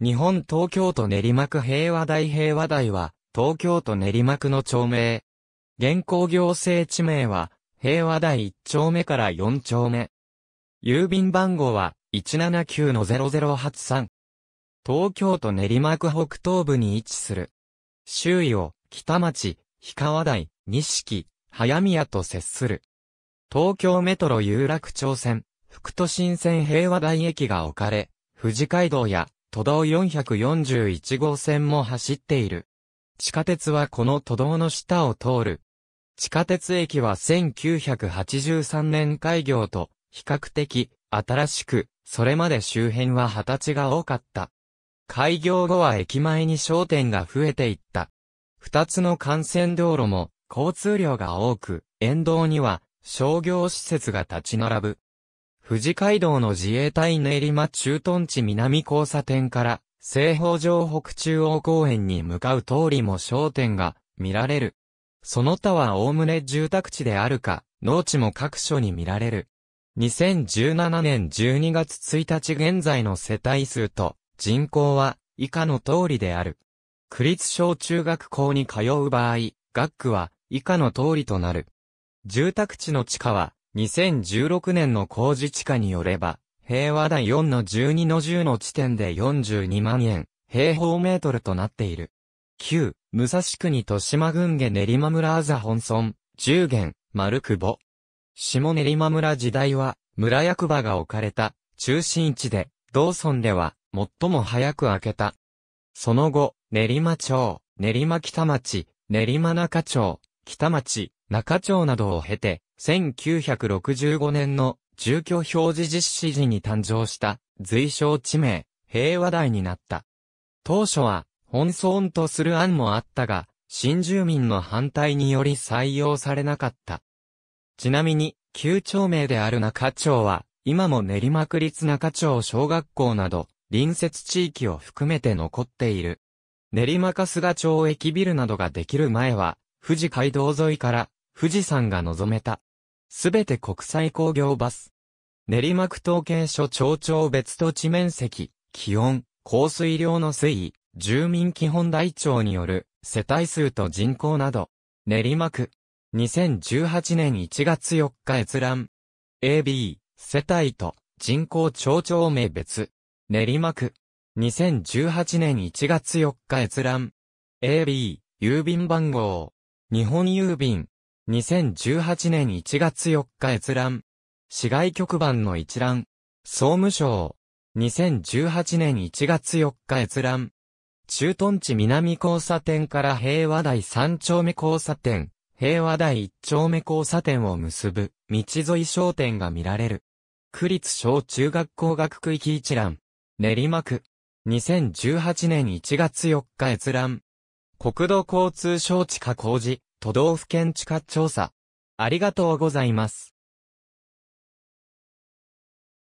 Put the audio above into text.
日本東京都練馬区平和台平和台は、東京都練馬区の町名。現行行政地名は、平和台1丁目から4丁目。郵便番号は、179-0083。東京都練馬区北東部に位置する。周囲を、北町、氷川台、錦、早宮と接する。東京メトロ有楽町線、副都心線平和台駅が置かれ、富士街道や都道441号線も走っている。地下鉄はこの都道の下を通る。地下鉄駅は1983年開業と、比較的、新しく、それまで周辺は二十歳が多かった。開業後は駅前に商店が増えていった。二つの幹線道路も、交通量が多く、沿道には、商業施設が立ち並ぶ。富士街道の自衛隊練馬駐屯地南交差点から、西方城北中央公園に向かう通りも焦点が見られる。その他は概ね住宅地であるか、農地も各所に見られる。2017年12月1日現在の世帯数と人口は以下の通りである。区立小中学校に通う場合、学区は以下の通りとなる。住宅地の地下は2016年の工事地下によれば、平和台4の12の10の地点で42万円、平方メートルとなっている。9、武蔵国豊島郡下練馬村あざ本村、10元、丸久保。下練馬村時代は、村役場が置かれた、中心地で、道村では、最も早く明けた。その後、練馬町、練馬北町、練馬中町、北町、中町などを経て、1965年の住居表示実施時に誕生した随称地名、平和台になった。当初は、本村とする案もあったが、新住民の反対により採用されなかった。ちなみに、旧町名である中町は、今も練馬区立中町小学校など、隣接地域を含めて残っている。練馬春日町駅ビルなどができる前は、富士街道沿いから富士山が望めた。すべて国際工業バス。練馬区統計所町長別土地面積、気温、降水量の推移、住民基本台帳による世帯数と人口など。練馬区。2018年1月4日閲覧。AB、世帯と人口町長名別。練馬区。2018年1月4日閲覧。AB、郵便番号。日本郵便、2018年1月4日閲覧。市外局番の一覧。総務省。2018年1月4日閲覧。駐屯地南交差点から平和台3丁目交差点、平和台1丁目交差点を結ぶ、道沿い商店が見られる。区立小中学校学区域一覧。練馬区。2018年1月4日閲覧。国土交通省地下工事。都道府県地下調査。ありがとうございます。